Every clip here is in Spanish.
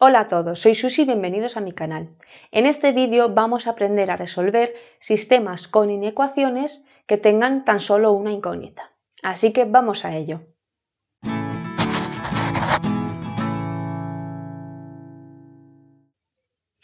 Hola a todos, soy Susy y bienvenidos a mi canal. En este vídeo vamos a aprender a resolver sistemas con inecuaciones que tengan tan solo una incógnita. Así que vamos a ello.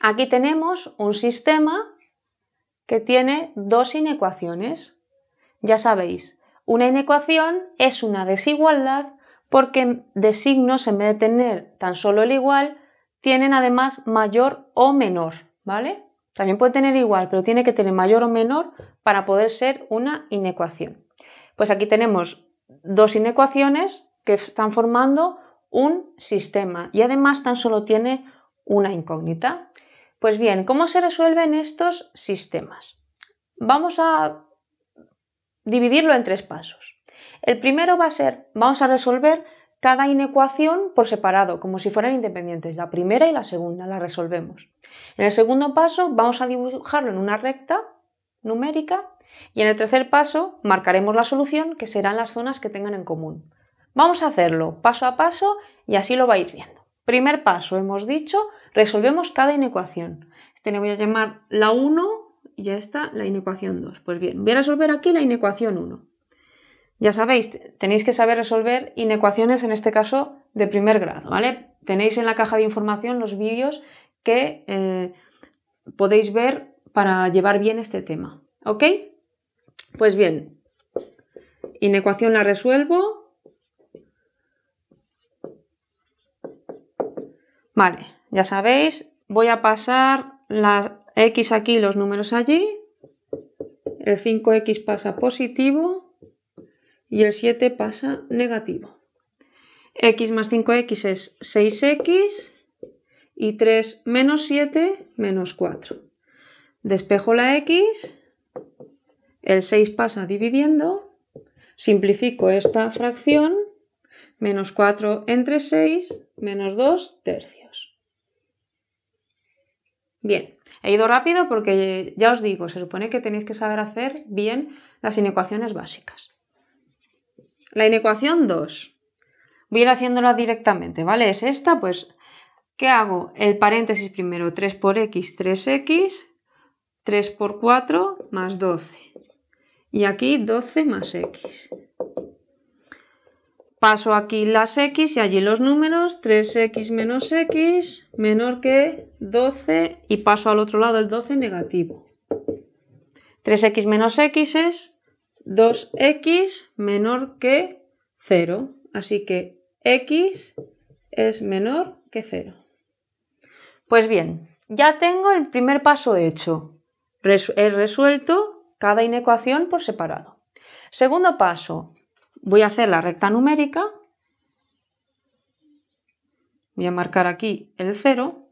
Aquí tenemos un sistema que tiene dos inecuaciones. Ya sabéis, una inecuación es una desigualdad porque de signos, en vez de tener tan solo el igual, tienen además mayor o menor, ¿vale? También puede tener igual, pero tiene que tener mayor o menor para poder ser una inecuación. Pues aquí tenemos dos inecuaciones que están formando un sistema y además tan solo tiene una incógnita. Pues bien, ¿cómo se resuelven estos sistemas? Vamos a dividirlo en tres pasos. El primero va a ser, vamos a resolver cada inecuación por separado, como si fueran independientes, la primera y la segunda, la resolvemos. En el segundo paso vamos a dibujarlo en una recta numérica y en el tercer paso marcaremos la solución que serán las zonas que tengan en común. Vamos a hacerlo paso a paso y así lo vais viendo. Primer paso, hemos dicho, resolvemos cada inecuación. Este le voy a llamar la 1 y ya está la inecuación 2. Pues bien, voy a resolver aquí la inecuación 1. Ya sabéis, tenéis que saber resolver inecuaciones, en este caso, de primer grado, ¿vale? Tenéis en la caja de información los vídeos que eh, podéis ver para llevar bien este tema, ¿ok? Pues bien, inecuación la resuelvo. Vale, ya sabéis, voy a pasar la x aquí, los números allí. El 5x pasa positivo y el 7 pasa negativo. x más 5x es 6x y 3 menos 7 menos 4. Despejo la x, el 6 pasa dividiendo, simplifico esta fracción, menos 4 entre 6 menos 2 tercios. Bien, he ido rápido porque ya os digo, se supone que tenéis que saber hacer bien las inecuaciones básicas. La inecuación 2. Voy a ir haciéndola directamente, ¿vale? Es esta, pues, ¿qué hago? El paréntesis primero, 3 por x, 3x, 3 por 4 más 12. Y aquí 12 más x. Paso aquí las x y allí los números, 3x menos x menor que 12 y paso al otro lado el 12 negativo. 3x menos x es 2x menor que 0. Así que x es menor que 0. Pues bien, ya tengo el primer paso hecho. he resuelto cada inecuación por separado. Segundo paso, voy a hacer la recta numérica. Voy a marcar aquí el 0.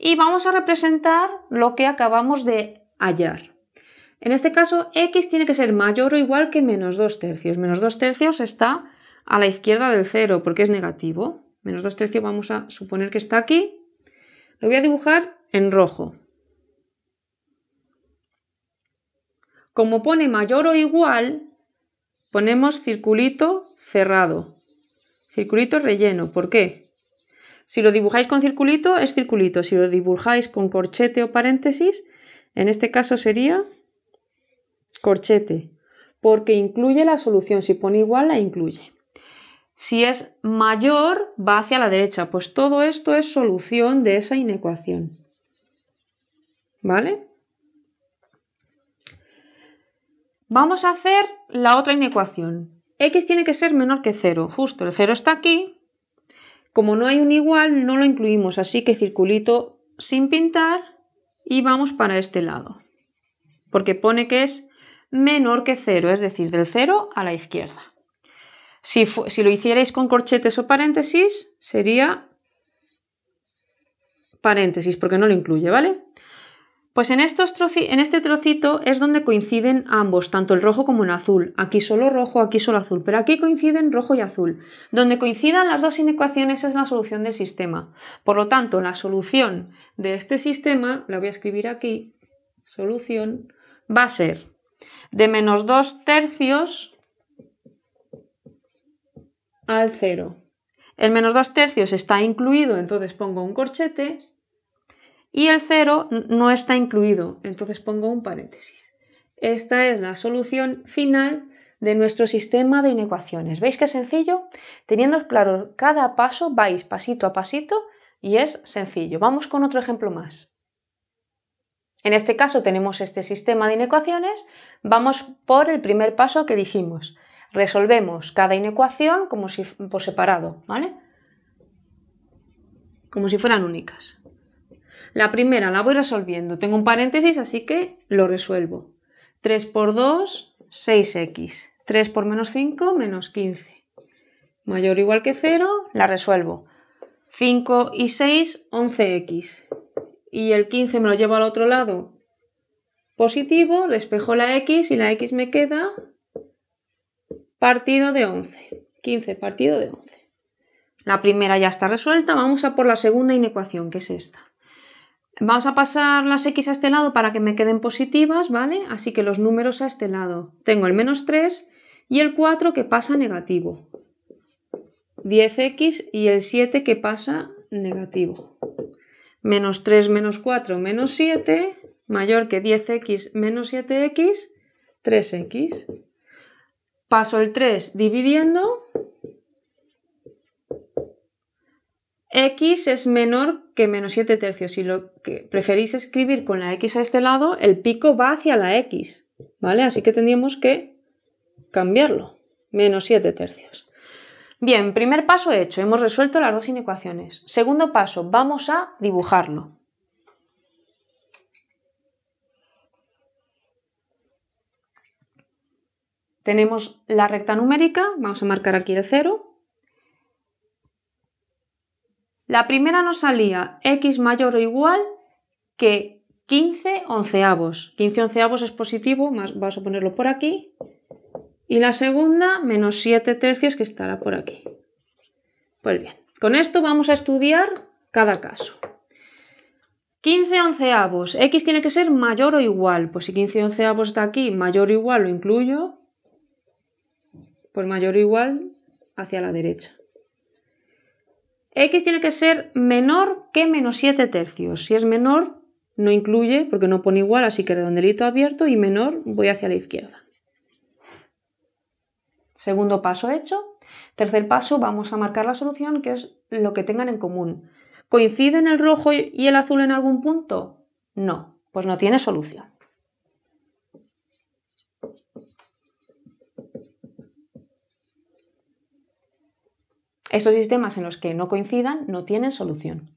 Y vamos a representar lo que acabamos de hallar. En este caso, x tiene que ser mayor o igual que menos 2 tercios. Menos 2 tercios está a la izquierda del 0 porque es negativo. Menos 2 tercios vamos a suponer que está aquí. Lo voy a dibujar en rojo. Como pone mayor o igual, ponemos circulito cerrado. Circulito relleno. ¿Por qué? Si lo dibujáis con circulito, es circulito. Si lo dibujáis con corchete o paréntesis, en este caso sería corchete, porque incluye la solución. Si pone igual, la incluye. Si es mayor, va hacia la derecha. Pues todo esto es solución de esa inecuación. ¿Vale? Vamos a hacer la otra inecuación. X tiene que ser menor que 0. Justo, el 0 está aquí. Como no hay un igual, no lo incluimos. Así que circulito sin pintar y vamos para este lado. Porque pone que es menor que 0, es decir, del 0 a la izquierda. Si, lo hicierais con corchetes o paréntesis, sería paréntesis, porque no lo incluye, ¿vale? Pues en, estos en, este trocito es donde coinciden ambos, tanto el rojo como el azul. Aquí solo rojo, aquí solo azul, pero aquí coinciden rojo y azul. Donde coincidan las dos inecuaciones es la solución del sistema. Por lo tanto, la solución de este sistema, la voy a escribir aquí, solución, va a ser de menos 2 tercios al 0. El menos 2 tercios está incluido, entonces pongo un corchete, y el cero no está incluido, entonces pongo un paréntesis. Esta es la solución final de nuestro sistema de inecuaciones. ¿Veis qué sencillo? Teniendo claro cada paso, vais pasito a pasito y es sencillo. Vamos con otro ejemplo más. En este caso tenemos este sistema de inecuaciones, vamos por el primer paso que dijimos. Resolvemos cada inecuación como si por separado, ¿vale? Como si fueran únicas. La primera la voy resolviendo. Tengo un paréntesis, así que lo resuelvo. 3 por 2, 6x. 3 por menos 5, menos 15. Mayor o igual que 0, la resuelvo. 5 y 6, 11x y el 15 me lo llevo al otro lado positivo, despejo la X y la X me queda partido de 11. 15 partido de 11. La primera ya está resuelta, vamos a por la segunda inecuación, que es esta. Vamos a pasar las X a este lado para que me queden positivas, ¿vale? Así que los números a este lado. Tengo el menos 3 y el 4 que pasa negativo. 10X y el 7 que pasa negativo menos 3 menos 4 menos 7, mayor que 10x menos 7x, 3x. Paso el 3 dividiendo. x es menor que menos 7 tercios. Si lo que preferís escribir con la x a este lado, el pico va hacia la x, ¿vale? Así que tendríamos que cambiarlo. Menos 7 tercios. Bien, primer paso hecho, hemos resuelto las dos inecuaciones. Segundo paso, vamos a dibujarlo. Tenemos la recta numérica, vamos a marcar aquí el 0. La primera nos salía x mayor o igual que 15 onceavos. 15 onceavos es positivo, vamos a ponerlo por aquí, y la segunda, menos 7 tercios, que estará por aquí. Pues bien, con esto vamos a estudiar cada caso. 15 onceavos. X tiene que ser mayor o igual. Pues si 15 onceavos está aquí, mayor o igual lo incluyo. Por pues mayor o igual hacia la derecha. X tiene que ser menor que menos 7 tercios. Si es menor, no incluye porque no pone igual, así que redondelito abierto y menor voy hacia la izquierda. Segundo paso hecho. Tercer paso, vamos a marcar la solución, que es lo que tengan en común. ¿Coinciden el rojo y el azul en algún punto? No, pues no tiene solución. Estos sistemas en los que no coincidan no tienen solución.